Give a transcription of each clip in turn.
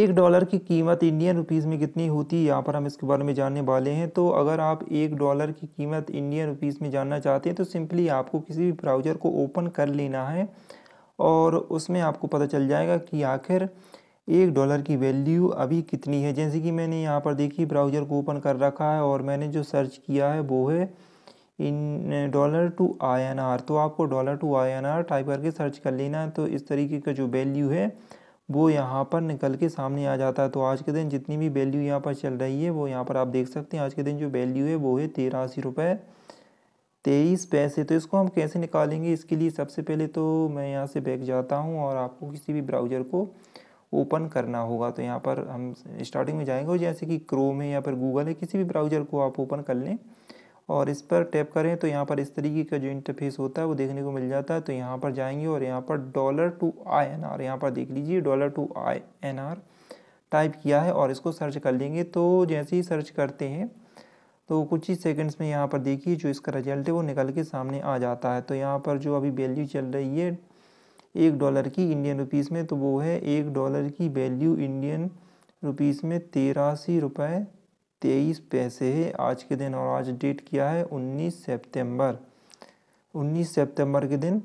एक डॉलर की कीमत इंडियन रुपीज़ में कितनी होती है यहाँ पर हम इसके बारे में जानने वाले हैं तो अगर आप एक डॉलर की कीमत इंडियन रुपीज़ में जानना चाहते हैं तो सिंपली आपको किसी भी ब्राउज़र को ओपन कर लेना है और उसमें आपको पता चल जाएगा कि आखिर एक डॉलर की वैल्यू अभी कितनी है जैसे कि मैंने यहाँ पर देखी ब्राउज़र को ओपन कर रखा है और मैंने जो सर्च किया है वो है इन डॉलर टू आई तो आपको डॉलर टू आई टाइप करके सर्च कर लेना है तो इस तरीके का जो वैल्यू है वो यहाँ पर निकल के सामने आ जाता है तो आज के दिन जितनी भी वैल्यू यहाँ पर चल रही है वो यहाँ पर आप देख सकते हैं आज के दिन जो वैल्यू है वो है तेरासी रुपये तेईस पैसे तो इसको हम कैसे निकालेंगे इसके लिए सबसे पहले तो मैं यहाँ से बैग जाता हूँ और आपको किसी भी ब्राउज़र को ओपन करना होगा तो यहाँ पर हम स्टार्टिंग में जाएंगे जैसे कि क्रोम है या फिर गूगल है किसी भी ब्राउज़र को आप ओपन कर लें और इस पर टैप करें तो यहाँ पर इस तरीके का जो इंटरफेस होता है वो देखने को मिल जाता है तो यहाँ पर जाएंगे और यहाँ पर dollar to I N R यहाँ पर देख लीजिए dollar to I N R type किया है और इसको सर्च कर लेंगे तो जैसे ही सर्च करते हैं तो कुछ ही सेकंड्स में यहाँ पर देखिए जो इसका रिजल्ट है वो निकल के सामने आ जाता है तो यहाँ पर जो अभी वैल्यू चल रही है एक डॉलर की इंडियन रुपीज़ में तो वो है एक डॉलर की वैल्यू इंडियन रुपीज़ में तेरासी रुपये तेईस पैसे है आज के दिन और आज डेट क्या है उन्नीस सितंबर उन्नीस सितंबर के दिन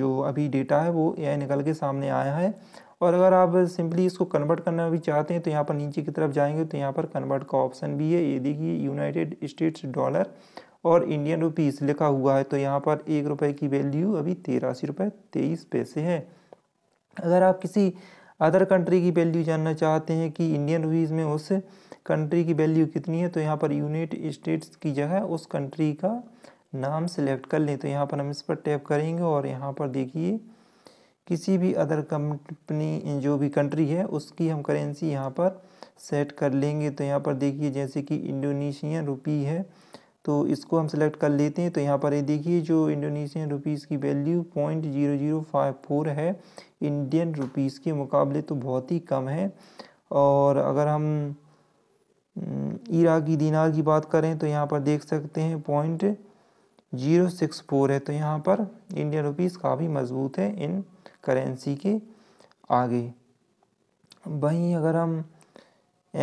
जो अभी डेटा है वो ए निकल के सामने आया है और अगर आप सिंपली इसको कन्वर्ट करना भी चाहते हैं तो यहाँ पर नीचे की तरफ जाएंगे तो यहाँ पर कन्वर्ट का ऑप्शन भी है ये देखिए यूनाइटेड स्टेट्स डॉलर और इंडियन रुपीज़ लिखा हुआ है तो यहाँ पर एक रुपये की वैल्यू अभी तेरासी रुपये तेईस पैसे है अगर आप किसी अदर कंट्री की वैल्यू जानना चाहते हैं कि इंडियन रुपीज़ में उस कंट्री की वैल्यू कितनी है तो यहाँ पर यूनिट स्टेट्स की जगह उस कंट्री का नाम सेलेक्ट कर लें तो यहाँ पर हम इस पर टैप करेंगे और यहाँ पर देखिए किसी भी अदर कंपनी जो भी कंट्री है उसकी हम करेंसी यहाँ पर सेट कर लेंगे तो यहाँ पर देखिए जैसे कि इंडोनेशियन रुपी है तो इसको हम सेलेक्ट कर लेते हैं तो यहाँ पर ये देखिए जो इंडोनेशियन रुपीज़ की value point zero zero five four है इंडियन रुपीज़ के मुकाबले तो बहुत ही कम है और अगर हम हम्म, ईरा की दीनार की बात करें तो यहाँ पर देख सकते हैं पॉइंट जीरो सिक्स फोर है तो यहाँ पर इंडियन रुपीस काफ़ी मजबूत है इन करेंसी के आगे वहीं अगर हम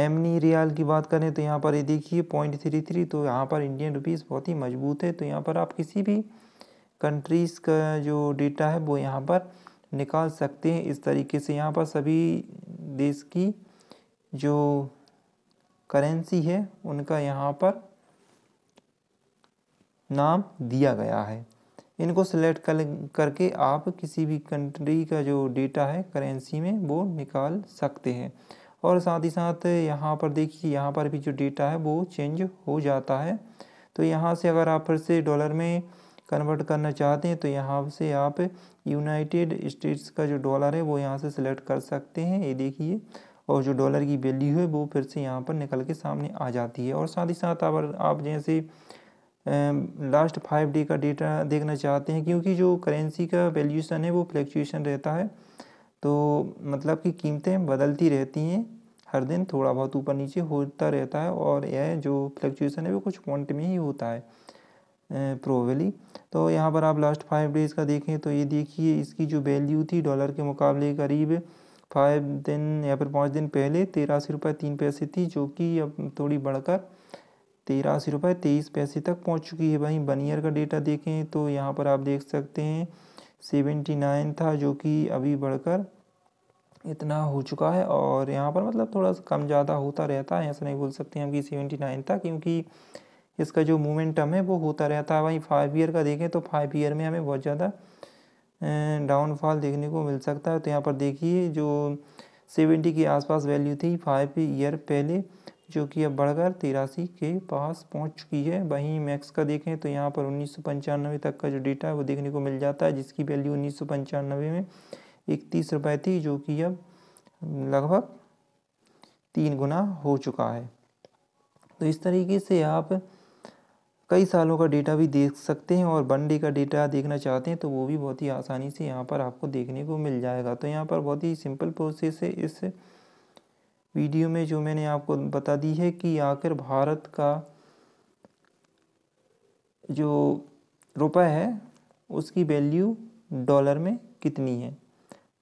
एमनी रियाल की बात करें तो यहाँ पर ये देखिए पॉइंट थ्री थ्री तो यहाँ पर इंडियन रुपीस बहुत ही मजबूत है तो यहाँ पर आप किसी भी कंट्रीज़ का जो डेटा है वो यहाँ पर निकाल सकते हैं इस तरीके से यहाँ पर सभी देश की जो करेंसी है उनका यहाँ पर नाम दिया गया है इनको सिलेक्ट कर करके आप किसी भी कंट्री का जो डेटा है करेंसी में वो निकाल सकते हैं और साथ ही साथ यहाँ पर देखिए यहाँ पर भी जो डेटा है वो चेंज हो जाता है तो यहाँ से अगर आप फिर से डॉलर में कन्वर्ट करना चाहते हैं तो यहाँ से आप यूनाइटेड स्टेट्स का जो डॉलर है वो यहाँ से सिलेक्ट कर सकते हैं ये देखिए और जो डॉलर की वैल्यू है वो फिर से यहाँ पर निकल के सामने आ जाती है और साथ ही साथ अगर आप जैसे लास्ट फाइव डे का डेटा देखना चाहते हैं क्योंकि जो करेंसी का वैल्यूशन है वो फ्लैक्चुएशन रहता है तो मतलब कि कीमतें बदलती रहती हैं हर दिन थोड़ा बहुत ऊपर नीचे होता रहता है और यह जो फ्लैक्चुएशन है वो कुछ पॉइंट में ही होता है प्रोबेबली तो यहाँ पर आप लास्ट फाइव डेज़ का देखें तो ये देखिए इसकी जो वैल्यू थी डॉलर के मुकाबले करीब फाइव दिन या फिर पाँच दिन पहले तेरासी रुपये तीन पैसे थी जो कि अब थोड़ी बढ़कर तेरासी रुपये तेईस पैसे तक पहुंच चुकी है वहीं वन ईयर का डेटा देखें तो यहाँ पर आप देख सकते हैं सेवेंटी नाइन था जो कि अभी बढ़कर इतना हो चुका है और यहाँ पर मतलब थोड़ा सा कम ज़्यादा होता रहता है ऐसा नहीं बोल सकते हम कि सेवेंटी नाइन था क्योंकि इसका जो मोमेंटम है वो होता रहता है वहीं फाइव ईयर का देखें तो फाइव ईयर में हमें बहुत ज़्यादा डाउनफॉल देखने को मिल सकता है तो यहाँ पर देखिए जो सेवेंटी के आसपास वैल्यू थी फाइव ईयर पहले जो कि अब बढ़कर तिरासी के पास पहुंच चुकी है वहीं मैक्स का देखें तो यहाँ पर उन्नीस तक का जो डेटा है वो देखने को मिल जाता है जिसकी वैल्यू उन्नीस में इकतीस रुपये थी जो कि अब लगभग तीन गुना हो चुका है तो इस तरीके से आप कई सालों का डेटा भी देख सकते हैं और डे का डेटा देखना चाहते हैं तो वो भी बहुत ही आसानी से यहाँ पर आपको देखने को मिल जाएगा तो यहाँ पर बहुत ही सिंपल प्रोसेस है इस वीडियो में जो मैंने आपको बता दी है कि आखिर भारत का जो रुपए है उसकी वैल्यू डॉलर में कितनी है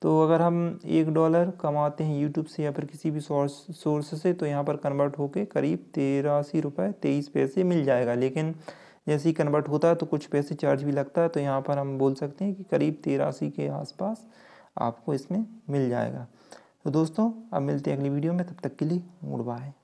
तो अगर हम एक डॉलर कमाते हैं यूट्यूब से या फिर किसी भी सोर्स सोर्स से तो यहाँ पर कन्वर्ट होके करीब तेरासी रुपये तेईस पैसे मिल जाएगा लेकिन जैसे ही कन्वर्ट होता है तो कुछ पैसे चार्ज भी लगता है तो यहाँ पर हम बोल सकते हैं कि करीब तेरासी के आसपास आपको इसमें मिल जाएगा तो दोस्तों अब मिलते हैं अगली वीडियो में तब तक के लिए गुड बाय